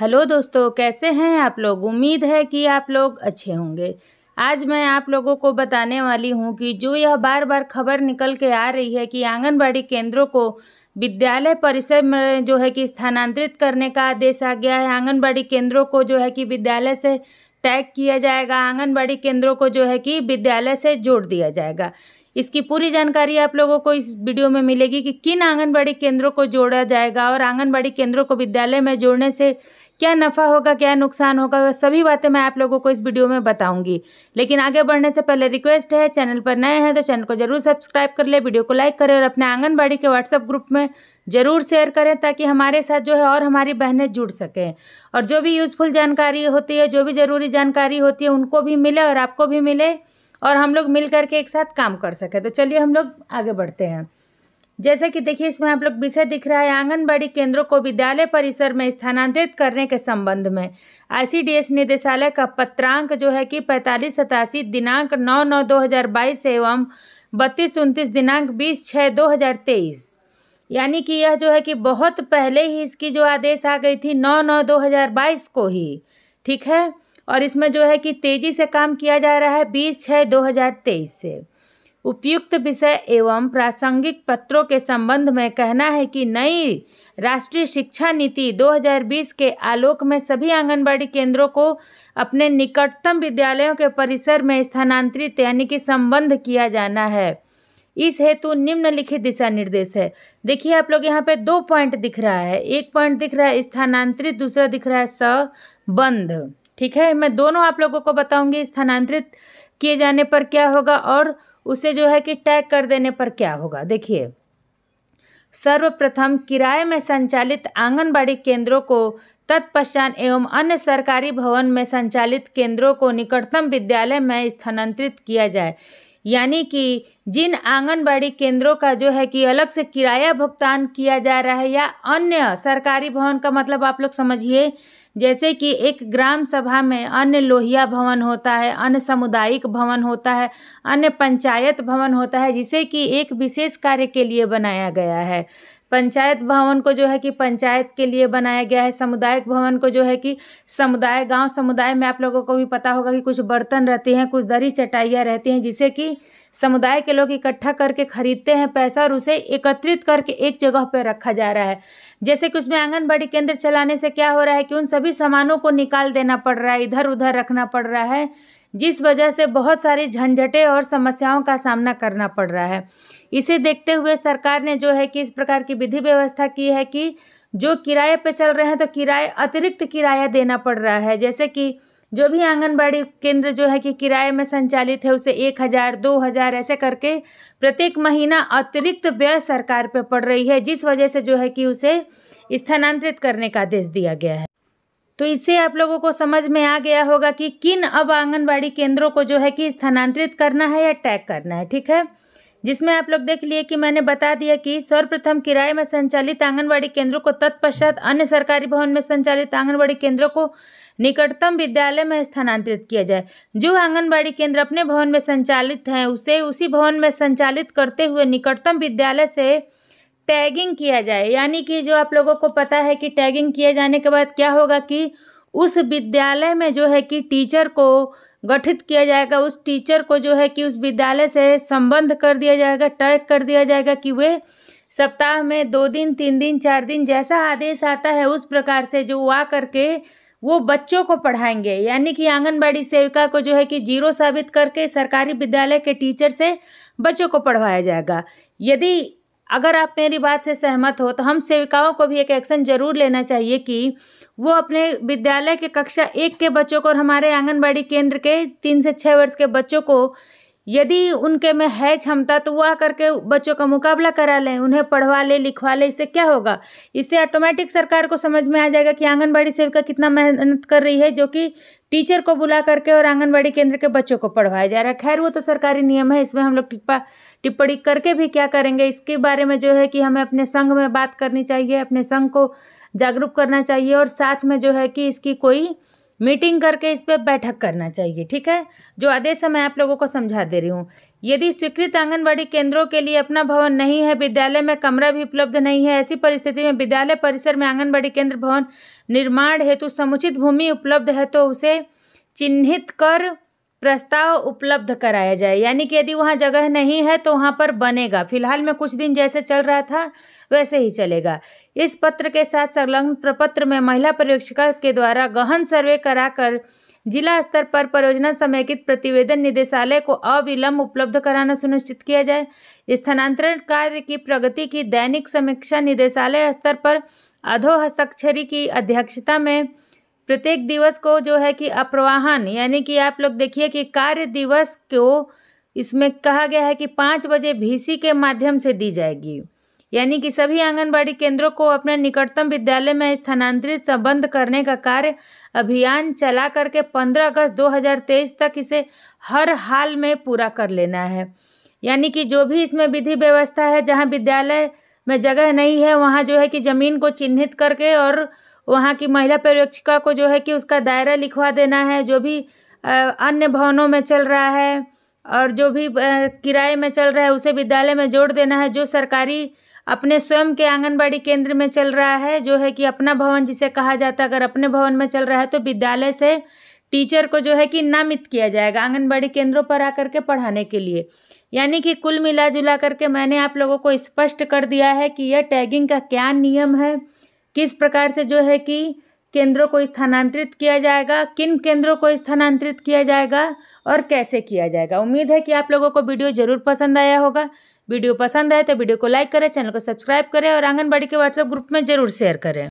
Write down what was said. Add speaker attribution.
Speaker 1: hello दोस्तों कैसे हैं आप लोग उम्मीद है कि आप लोग अच्छे होंगे आज मैं आप लोगों को बताने वाली हूं कि जो यह बार बार खबर निकल के आ रही है कि आंगनबाड़ी केंद्रों को विद्यालय परिसर में जो है कि स्थानांतरित करने का आदेश आ गया है आंगनबाड़ी केंद्रों को जो है कि विद्यालय से टैग किया जाएगा आंगनबाड़ी केंद्रों को जो है कि विद्यालय से जोड़ दिया जाएगा इसकी पूरी जानकारी आप लोगों को इस वीडियो में मिलेगी कि किन आंगनबाड़ी केंद्रों को जोड़ा जाएगा और आंगनबाड़ी केंद्रों को विद्यालय में जोड़ने से क्या नफ़ा होगा क्या नुकसान होगा वह सभी बातें मैं आप लोगों को इस वीडियो में बताऊंगी लेकिन आगे बढ़ने से पहले रिक्वेस्ट है चैनल पर नए हैं तो चैनल को जरूर सब्सक्राइब कर ले वीडियो को लाइक करें और अपने आंगनबाड़ी के व्हाट्सएप ग्रुप में ज़रूर शेयर करें ताकि हमारे साथ जो है और हमारी बहनें जुड़ सकें और जो भी यूज़फुल जानकारी होती है जो भी ज़रूरी जानकारी होती है उनको भी मिले और आपको भी मिले और हम लोग मिल करके एक साथ काम कर सकें तो चलिए हम लोग आगे बढ़ते हैं जैसे कि देखिए इसमें आप लोग विषय दिख रहा है आंगनबाड़ी केंद्रों को विद्यालय परिसर में स्थानांतरित करने के संबंध में आईसीडीएस निदेशालय का पत्रांक जो है कि पैंतालीस सतासी दिनांक नौ नौ दो हज़ार बाईस एवं बत्तीस उनतीस दिनांक बीस छः दो हज़ार तेईस यानी कि यह जो है कि बहुत पहले ही इसकी जो आदेश आ गई थी नौ नौ दो हज़ार बाईस को ही ठीक है और इसमें जो है कि तेज़ी से काम किया जा रहा है बीस छः दो हज़ार तेईस से उपयुक्त विषय एवं प्रासंगिक पत्रों के संबंध में कहना है कि नई राष्ट्रीय शिक्षा नीति 2020 के आलोक में सभी आंगनबाड़ी केंद्रों को अपने निकटतम विद्यालयों के परिसर में स्थानांतरित यानी कि संबंध किया जाना है इस हेतु निम्नलिखित दिशा निर्देश है देखिए आप लोग यहाँ पे दो पॉइंट दिख रहा है एक पॉइंट दिख रहा है स्थानांतरित दूसरा दिख रहा है संबंध ठीक है मैं दोनों आप लोगों को बताऊंगी स्थानांतरित किए जाने पर क्या होगा और उसे जो है कि टैग कर देने पर क्या होगा देखिए सर्वप्रथम किराए में संचालित आंगनबाड़ी केंद्रों को तत्पश्चात एवं अन्य सरकारी भवन में संचालित केंद्रों को निकटतम विद्यालय में स्थानांतरित किया जाए यानी कि जिन आंगनबाड़ी केंद्रों का जो है कि अलग से किराया भुगतान किया जा रहा है या अन्य सरकारी भवन का मतलब आप लोग समझिए जैसे कि एक ग्राम सभा में अन्य लोहिया भवन होता है अन्य सामुदायिक भवन होता है अन्य पंचायत भवन होता है जिसे कि एक विशेष कार्य के लिए बनाया गया है पंचायत भवन को जो है कि पंचायत के लिए बनाया गया है सामुदायिक भवन को जो है कि समुदाय गांव समुदाय में आप लोगों को भी पता होगा कि कुछ बर्तन रहते हैं कुछ दरी चटाइयाँ रहती हैं जिसे कि समुदाय के लोग इकट्ठा करके खरीदते हैं पैसा और उसे एकत्रित करके एक जगह पर रखा जा रहा है जैसे कि उसमें आंगनबाड़ी केंद्र चलाने से क्या हो रहा है कि उन सभी सामानों को निकाल देना पड़ रहा है इधर उधर रखना पड़ रहा है जिस वजह से बहुत सारी झंझटें और समस्याओं का सामना करना पड़ रहा है इसे देखते हुए सरकार ने जो है कि इस प्रकार की विधि व्यवस्था की है कि जो किराए पे चल रहे हैं तो किराए अतिरिक्त किराया देना पड़ रहा है जैसे कि जो भी आंगनबाड़ी केंद्र जो है कि किराए में संचालित है उसे एक हज़ार दो हज़ार ऐसे करके प्रत्येक महीना अतिरिक्त व्यय सरकार पे पड़ रही है जिस वजह से जो है कि उसे स्थानांतरित करने का आदेश दिया गया है तो इससे आप लोगों को समझ में आ गया होगा कि किन अब आंगनबाड़ी केंद्रों को जो है कि स्थानांतरित करना है या टैग करना है ठीक है जिसमें आप लोग देख लिए कि मैंने बता दिया कि सर्वप्रथम किराए में संचालित आंगनबाड़ी केंद्रों को तत्पश्चात अन्य सरकारी भवन में संचालित आंगनबाड़ी केंद्रों को निकटतम विद्यालय में स्थानांतरित किया जाए जो आंगनबाड़ी केंद्र अपने भवन में संचालित हैं उसे उसी भवन में संचालित करते हुए निकटतम विद्यालय से टैगिंग किया जाए यानी कि जो आप लोगों को पता है कि टैगिंग किए जाने के बाद क्या होगा कि उस विद्यालय में जो है कि टीचर को गठित किया जाएगा उस टीचर को जो है कि उस विद्यालय से संबंध कर दिया जाएगा टैग कर दिया जाएगा कि वे सप्ताह में दो दिन तीन दिन चार दिन जैसा आदेश आता है उस प्रकार से जो आ करके वो बच्चों को पढ़ाएंगे यानी कि आंगनबाड़ी सेविका को जो है कि जीरो साबित करके सरकारी विद्यालय के टीचर से बच्चों को पढ़वाया जाएगा यदि अगर आप मेरी बात से सहमत हो तो हम सेविकाओं को भी एक एक्शन ज़रूर लेना चाहिए कि वो अपने विद्यालय के कक्षा एक के बच्चों को और हमारे आंगनबाड़ी केंद्र के तीन से छः वर्ष के बच्चों को यदि उनके में है क्षमता तो वह करके बच्चों का मुकाबला करा लें उन्हें पढ़वा ले लिखवा ले इससे क्या होगा इससे ऑटोमेटिक सरकार को समझ में आ जाएगा कि आंगनबाड़ी सेविका कितना मेहनत कर रही है जो कि टीचर को बुला करके और आंगनबाड़ी केंद्र के बच्चों को पढ़वाया जा रहा है खैर वो तो सरकारी नियम है इसमें हम लोग टिप्पा टिप्पणी करके भी क्या करेंगे इसके बारे में जो है कि हमें अपने संघ में बात करनी चाहिए अपने संघ को जागरूक करना चाहिए और साथ में जो है कि इसकी कोई मीटिंग करके इस पर बैठक करना चाहिए ठीक है जो आदेश है मैं आप लोगों को समझा दे रही हूँ यदि स्वीकृत आंगनबाड़ी केंद्रों के लिए अपना भवन नहीं है विद्यालय में कमरा भी उपलब्ध नहीं है ऐसी परिस्थिति में विद्यालय परिसर में आंगनबाड़ी केंद्र भवन निर्माण हेतु समुचित भूमि उपलब्ध है तो उसे चिन्हित कर प्रस्ताव उपलब्ध कराया जाए यानी कि यदि वहाँ जगह नहीं है तो वहाँ पर बनेगा फिलहाल में कुछ दिन जैसे चल रहा था वैसे ही चलेगा इस पत्र के साथ संलग्न प्रपत्र में महिला पर्यवेक्षिका के द्वारा गहन सर्वे कराकर जिला स्तर पर परियोजना समेकित प्रतिवेदन निदेशालय को अविलंब उपलब्ध कराना सुनिश्चित किया जाए स्थानांतरण कार्य की प्रगति की दैनिक समीक्षा निदेशालय स्तर पर अधो हस्ताक्षरी की अध्यक्षता में प्रत्येक दिवस को जो है कि अप्रवाहन यानी कि आप लोग देखिए कि कार्य दिवस को इसमें कहा गया है कि पाँच बजे भीसी के माध्यम से दी जाएगी यानी कि सभी आंगनबाड़ी केंद्रों को अपने निकटतम विद्यालय में स्थानांतरित संबंध करने का कार्य अभियान चला करके 15 अगस्त 2023 तक इसे हर हाल में पूरा कर लेना है यानी कि जो भी इसमें विधि व्यवस्था है जहाँ विद्यालय में जगह नहीं है वहाँ जो है कि ज़मीन को चिन्हित करके और वहाँ की महिला पर्यवेक्षिका को जो है कि उसका दायरा लिखवा देना है जो भी अन्य भवनों में चल रहा है और जो भी किराए में चल रहा है उसे विद्यालय में जोड़ देना है जो सरकारी अपने स्वयं के आंगनबाड़ी केंद्र में चल रहा है जो है कि अपना भवन जिसे कहा जाता है अगर अपने भवन में चल रहा है तो विद्यालय से टीचर को जो है कि नामित किया जाएगा आंगनबाड़ी केंद्रों पर आकर के पढ़ाने के लिए यानी कि कुल मिला जुला करके मैंने आप लोगों को स्पष्ट कर दिया है कि यह टैगिंग का क्या नियम है किस प्रकार से जो है कि केंद्रों को स्थानांतरित किया जाएगा किन केंद्रों को स्थानांतरित किया जाएगा और कैसे किया जाएगा उम्मीद है कि आप लोगों को वीडियो ज़रूर पसंद आया होगा वीडियो पसंद आए तो वीडियो को लाइक करें चैनल को सब्सक्राइब करें और आंगनबाड़ी के व्हाट्सएप ग्रुप में ज़रूर शेयर करें